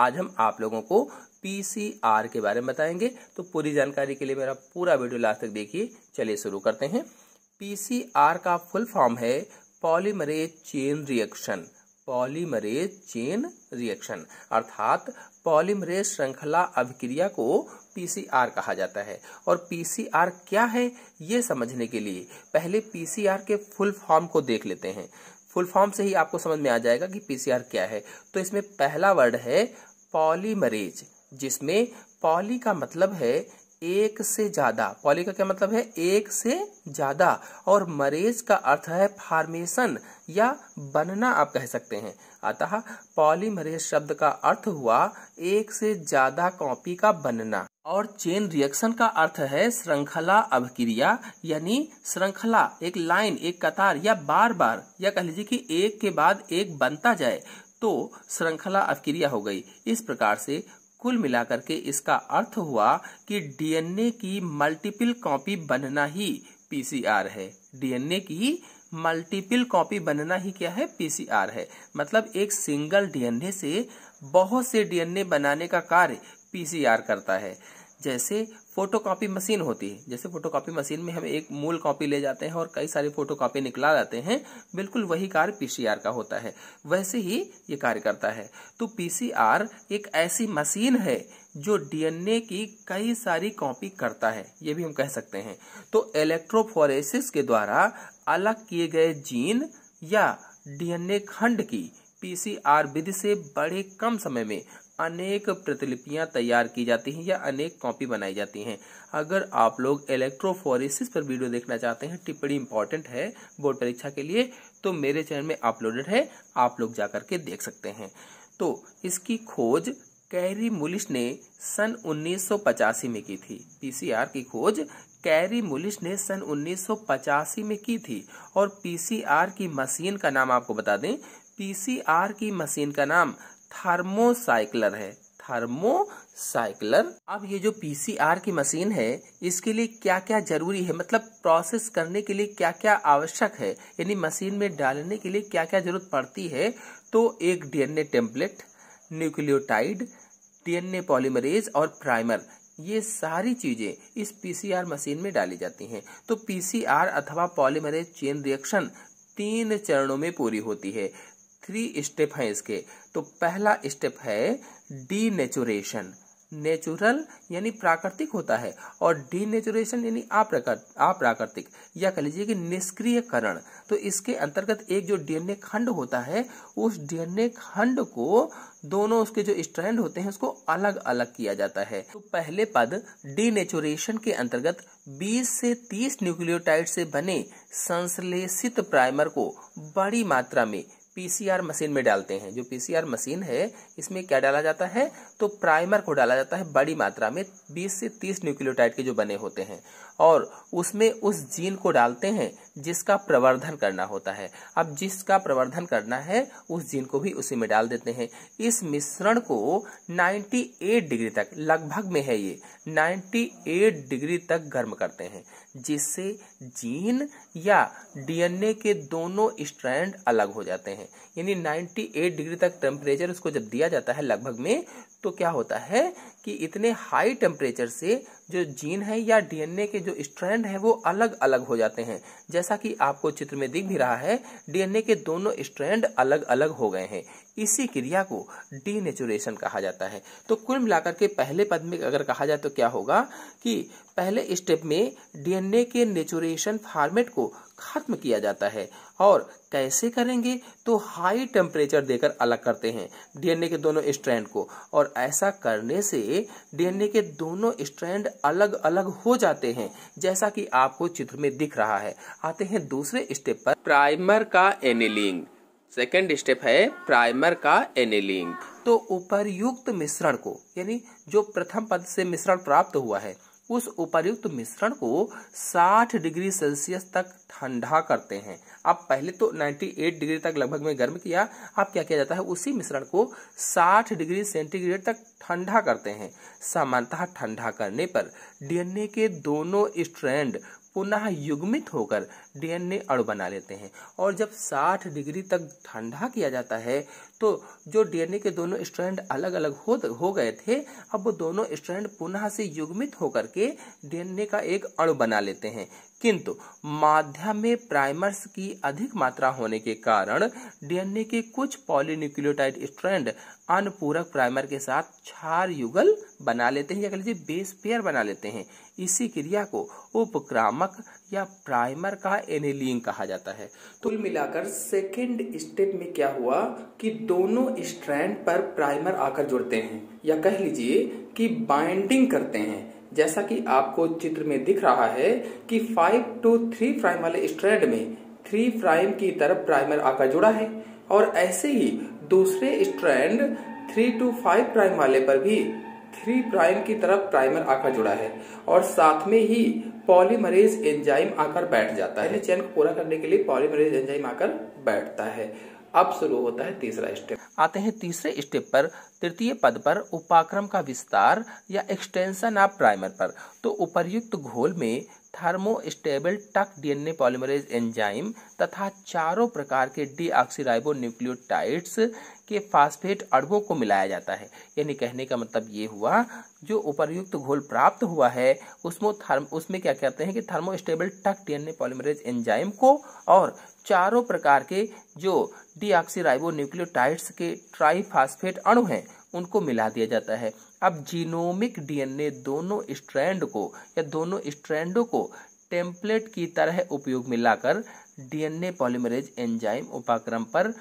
आज हम आप लोगों को पीसीआर के बारे में बताएंगे तो पूरी जानकारी के लिए मेरा पूरा वीडियो लास्ट तक देखिए चलिए शुरू करते हैं पीसीआर का फुल फॉर्म है polymerase chain reaction polymerase chain reaction अर्थात पॉलीमरेज श्रृंखला अभिक्रिया को पीसीआर कहा जाता है और पीसीआर क्या है ये समझने के लिए पहले पीसीआर के फुल फॉर्म को देख लेते हैं फुल फॉर्म से ही आपको समझ में आ जाएगा कि पीसीआर क्या है तो इसमें पहला वर्ड है पॉलीमरेज जिसमें पॉली का मतलब है एक से ज्यादा पॉली का क्या मतलब है एक से ज्यादा और मरेज का अर्थ है फार्मेशन या बनना आप कह सकते हैं अतः पॉलीमरेज शब्द का अर्थ हुआ एक से ज्यादा कॉपी का बनना और चेन रिएक्शन का अर्थ है श्रृंखला अभिक्रिया यानी श्रृंखला एक लाइन एक कतार या बार बार या कह लीजिए कि एक के बाद एक बनता जाए तो श्रृंखला अभिक्रिया हो गई इस प्रकार से कुल मिलाकर के इसका अर्थ हुआ कि डीएनए की मल्टीपल कॉपी बनना ही पीसीआर है डीएनए की मल्टीपल कॉपी बनना ही क्या है पीसीआर है मतलब एक सिंगल डीएनए से बहुत से डीएनए बनाने का कार्य पीसीआर करता है जैसे फोटोकॉपी मशीन होती है जैसे फोटोकॉपी मशीन में हम एक मूल कॉपी ले जाते हैं और कई सारी फोटोकॉपी निकला जाते हैं बिल्कुल वही कार्य पीसीआर का होता है वैसे ही ये कार्य करता है तो पीसीआर एक ऐसी मशीन है जो डीएनए की कई सारी कॉपी करता है ये भी हम कह सकते हैं तो इलेक्ट्रोफोरेसिस के द्वारा अलग किए गए जीन या डीएनए खंड की पीसीआर विधि से बड़े कम समय में अनेक प्रतिलिपियां तैयार की जाती हैं या अनेक कॉपी बनाई जाती हैं अगर आप लोग इलेक्ट्रोफोरेसिस पर वीडियो देखना चाहते हैं टिप्पणी इंपॉर्टेंट है बोर्ड परीक्षा के लिए तो मेरे चैनल में अपलोडेड है आप लोग जा करके देख सकते हैं तो इसकी खोज कैरी मुलिश ने सन उन्नीस में की थी पीसीआर की खोज कैरी मुलिश ने सन उन्नीस में की थी और पीसीआर की मशीन का नाम आपको बता दें पीसीआर की मशीन का नाम थर्मोसाइक्लर है थर्मोसाइक्लर अब ये जो पीसीआर की मशीन है इसके लिए क्या क्या जरूरी है मतलब प्रोसेस करने के लिए क्या क्या आवश्यक है यानी मशीन में डालने के लिए क्या क्या जरूरत पड़ती है तो एक DNA template nucleotide DNA polymerase और प्राइमर ये सारी चीज़ें इस पीसीआर मशीन में डाली जाती हैं तो पीसीआर अथवा पॉलीमरेज चेन रिएक्शन तीन चरणों में पूरी होती है थ्री स्टेप हैं इसके तो पहला स्टेप है डी नेचुरेशन नेचुरल यानी प्राकृतिक होता है और नेचुरेशन यानी अप्राकृतिक या कह लीजिए कि निष्क्रियकरण तो इसके अंतर्गत एक जो डीएनए खंड होता है उस डीएनए खंड को दोनों उसके जो स्ट्रैंड होते हैं उसको अलग अलग किया जाता है तो पहले पद डी नेचुरेशन के अंतर्गत 20 से 30 न्यूक्लियोटाइड से बने संश्लेषित प्राइमर को बड़ी मात्रा में पीसीआर मशीन में डालते हैं जो पीसीआर मशीन है इसमें क्या डाला जाता है तो प्राइमर को डाला जाता है बड़ी मात्रा में 20 से 30 न्यूक्लियोटाइड के जो बने होते हैं और उसमें उस जीन को डालते हैं जिसका प्रवर्धन करना होता है अब जिसका प्रवर्धन करना है उस जीन को भी उसी में डाल देते हैं इस मिश्रण को 98 डिग्री तक लगभग में है ये 98 डिग्री तक गर्म करते हैं जिससे जीन या डीएनए के दोनों स्ट्रैंड अलग हो जाते हैं यानी 98 डिग्री तक टेम्परेचर उसको जब दिया जाता है लगभग में तो क्या होता है कि इतने हाई टेम्परेचर से जो जीन है या डीएनए के जो स्ट्रैंड है वो अलग अलग हो जाते हैं जैसा कि आपको चित्र में दिख भी रहा है डीएनए के दोनों स्ट्रैंड अलग अलग हो गए हैं इसी क्रिया को डीनेचुरेशन कहा जाता है तो कुल मिलाकर के पहले पद में अगर कहा जाए तो क्या होगा कि पहले स्टेप में डीएनए के नेचुरेशन फॉर्मेट को खत्म किया जाता है और कैसे करेंगे तो हाई टेम्परेचर देकर अलग करते हैं डीएनए के दोनों स्ट्रैंड को और ऐसा करने से डीएनए के दोनों स्ट्रैंड अलग अलग हो जाते हैं जैसा कि आपको चित्र में दिख रहा है आते हैं दूसरे स्टेप पर प्राइमर का एनिलिंग सेकेंड स्टेप है प्राइमर का एनिलिंग तो उपरयुक्त मिश्रण को यानी जो प्रथम पद से मिश्रण प्राप्त हुआ है उस उपरयुक्त मिश्रण को 60 डिग्री सेल्सियस तक ठंडा करते हैं अब पहले तो 98 डिग्री तक लगभग में गर्म किया अब क्या किया जाता है उसी मिश्रण को 60 डिग्री सेंटीग्रेड तक ठंडा करते हैं सामान्यतः ठंडा करने पर डीएनए के दोनों स्ट्रैंड पुनः युग्मित होकर डीएनए अणु बना लेते हैं और जब 60 डिग्री तक ठंडा किया जाता है तो जो डीएनए के दोनों स्ट्रैंड अलग अलग हो हो गए थे अब वो दोनों स्ट्रैंड पुनः से युग्मित होकर के डीएनए का एक अणु बना लेते हैं किंतु माध्यम में प्राइमर्स की अधिक मात्रा होने के कारण डीएनए के कुछ पॉलीन्यूक्लियोटाइड स्ट्रैंड अनपूरक प्राइमर के साथ क्षार युगल बना लेते हैं या कह लीजिए बेस पेयर बना लेते हैं इसी क्रिया को उपक्रामक या प्राइमर का एनिलिंग कहा जाता है तो कुल मिलाकर सेकेंड स्टेप में क्या हुआ कि दोनों स्ट्रैंड पर प्राइमर आकर जुड़ते हैं या कह लीजिए कि बाइंडिंग करते हैं जैसा कि आपको चित्र में दिख रहा है कि फाइव टू थ्री प्राइम वाले स्ट्रैंड में थ्री प्राइम की तरफ प्राइमर आकर जुड़ा है और ऐसे ही दूसरे strand three to five prime वाले पर भी थ्री प्राइम की तरफ प्राइमर आकर जुड़ा है और साथ में ही पॉलीमरेज एंजाइम आकर बैठ जाता है चैन को पूरा करने के लिए पॉलीमरेज एंजाइम आकर बैठता है अब शुरू होता है तीसरा स्टेप आते हैं तीसरे स्टेप पर तृतीय पद पर उपाक्रम का विस्तार या एक्सटेंशन ऑफ प्राइमर पर तो उपर्युक्त घोल में थर्मोस्टेबल टक डीएनए पॉलीमरेज एंजाइम तथा चारों प्रकार के डीऑक्सीराइबो न्यूक्लियोटाइड्स के फास्फेट अड़बों को मिलाया जाता है यानी कहने का मतलब ये हुआ जो उपरयुक्त घोल प्राप्त हुआ है उसमें थर्म उसमें क्या कहते हैं कि थर्मोस्टेबल टक डीएनए पॉलीमरेज एंजाइम को और चारों प्रकार के जो डीऑक्सीराइबो न्यूक्लियोटाइड्स के ट्राई अणु हैं उनको मिला दिया जाता है अब जीनोमिक डीएनए दोनों स्ट्रैंड को या दोनों स्ट्रैंडों को टेम्पलेट की तरह उपयोग में लाकर डीएनए पॉलीमरेज एंजाइम उपाक्रम पर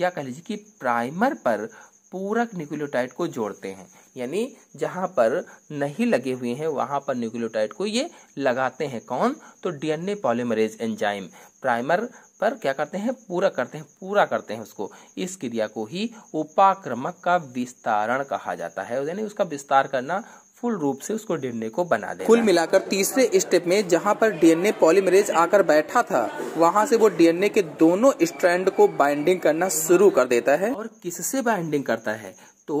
या कह लीजिए कि प्राइमर पर पूरक न्यूक्लियोटाइड को जोड़ते हैं यानी जहाँ पर नहीं लगे हुए हैं वहाँ पर न्यूक्लियोटाइड को ये लगाते हैं कौन तो डीएनए पॉलीमरेज एंजाइम प्राइमर पर क्या करते हैं पूरा करते हैं पूरा करते हैं उसको इस क्रिया को ही उपाक्रमक का विस्तारण कहा जाता है यानी उसका विस्तार करना फुल रूप से उसको डीएनए को बना दे कुल मिलाकर तीसरे स्टेप में जहां पर डीएनए पॉलीमरेज आकर बैठा था वहां से वो डीएनए के दोनों स्ट्रैंड को बाइंडिंग करना शुरू कर देता है और किससे बाइंडिंग करता है तो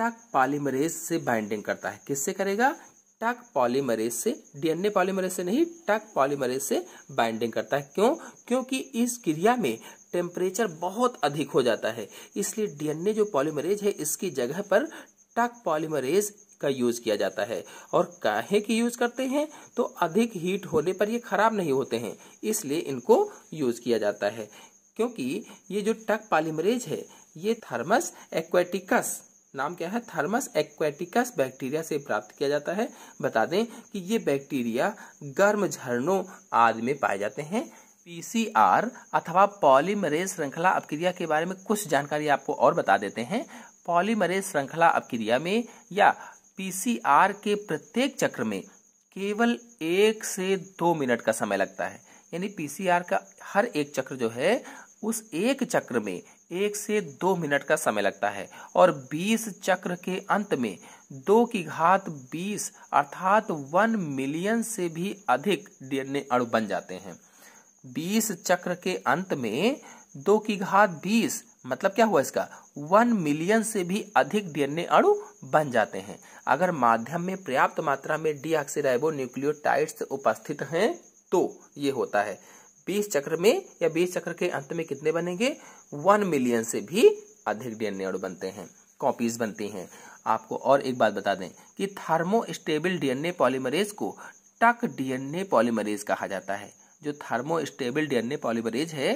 टक पॉलीमरेज से बाइंडिंग करता है किससे करेगा टक पॉलीमरेज से डीएनए पॉलीमरेज से नहीं टक पॉलीमरेज से बाइंडिंग करता है क्यों क्योंकि इस क्रिया में टेम्परेचर बहुत अधिक हो जाता है इसलिए डीएनए जो पॉलीमरेज है इसकी जगह पर टक पॉलीमरेज का यूज किया जाता है और काहे की यूज करते हैं तो अधिक हीट होने पर ये खराब नहीं होते हैं इसलिए इनको यूज किया जाता है क्योंकि ये जो टक पॉलीमरेज है ये थर्मस एक्वेटिकस नाम क्या है थर्मस एक्वेटिकस बैक्टीरिया से प्राप्त किया जाता है बता दें कि ये बैक्टीरिया गर्म झरनों आदि में पाए जाते हैं पीसीआर अथवा पॉलीमरेज श्रृंखला अपक्रिया के बारे में कुछ जानकारी आपको और बता देते हैं पॉलीमरेज श्रृंखला अपक्रिया में या पीसीआर के प्रत्येक चक्र में केवल एक से दो मिनट का समय लगता है यानी पीसीआर का हर एक चक्र जो है उस एक चक्र में एक से दो मिनट का समय लगता है और 20 चक्र के अंत में दो की घात 20 अर्थात वन मिलियन से भी अधिक डीएनए अणु बन जाते हैं 20 चक्र के अंत में दो की घात 20 मतलब क्या हुआ इसका वन मिलियन से भी अधिक डीएनए अणु बन जाते हैं अगर माध्यम में पर्याप्त मात्रा में डी न्यूक्लियोटाइड्स उपस्थित हैं तो ये होता है बीस चक्र में या बीस चक्र के अंत में कितने बनेंगे वन मिलियन से भी अधिक डीएनए अणु बनते हैं कॉपीज बनती हैं आपको और एक बात बता दें कि थर्मोस्टेबल डीएनए पॉलीमरेज को टक डीएनए पॉलीमरेज कहा जाता है जो थर्मोस्टेबल डीएनए पॉलीमरेज है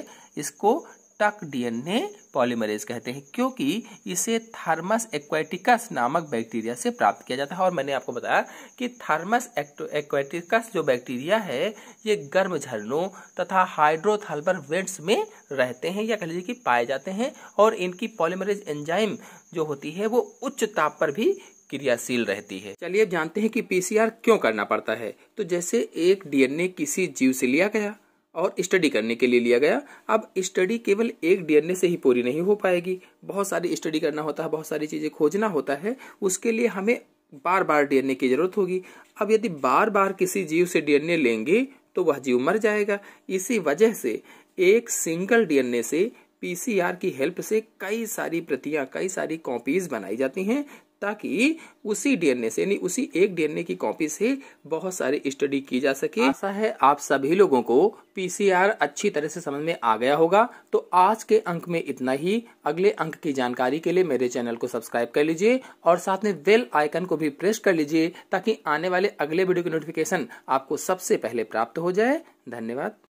इसको टक डीएनए पॉलीमरेज कहते हैं क्योंकि इसे थर्मस एक्वेटिकस नामक बैक्टीरिया से प्राप्त किया जाता है और मैंने आपको बताया कि थर्मस एक्वेटिकस जो बैक्टीरिया है ये गर्म झरनों तथा हाइड्रोथर्मल वेंट्स में रहते हैं या कह लीजिए कि पाए जाते हैं और इनकी पॉलीमरेज एंजाइम जो होती है वो उच्च ताप पर भी क्रियाशील रहती है चलिए अब जानते हैं कि पीसीआर क्यों करना पड़ता है तो जैसे एक डीएनए किसी जीव से लिया गया और स्टडी करने के लिए लिया गया अब स्टडी केवल एक डीएनए से ही पूरी नहीं हो पाएगी बहुत सारी स्टडी करना होता है बहुत सारी चीज़ें खोजना होता है उसके लिए हमें बार बार डीएनए की जरूरत होगी अब यदि बार बार किसी जीव से डीएनए लेंगे तो वह जीव मर जाएगा इसी वजह से एक सिंगल डीएनए से पीसीआर की हेल्प से कई सारी प्रतियां कई सारी कॉपीज बनाई जाती हैं ताकि उसी डीएनए से यानी उसी एक डीएनए की कॉपी से बहुत सारी स्टडी की जा सके ऐसा है आप सभी लोगों को पीसीआर अच्छी तरह से समझ में आ गया होगा तो आज के अंक में इतना ही अगले अंक की जानकारी के लिए मेरे चैनल को सब्सक्राइब कर लीजिए और साथ में बेल आइकन को भी प्रेस कर लीजिए ताकि आने वाले अगले वीडियो की नोटिफिकेशन आपको सबसे पहले प्राप्त हो जाए धन्यवाद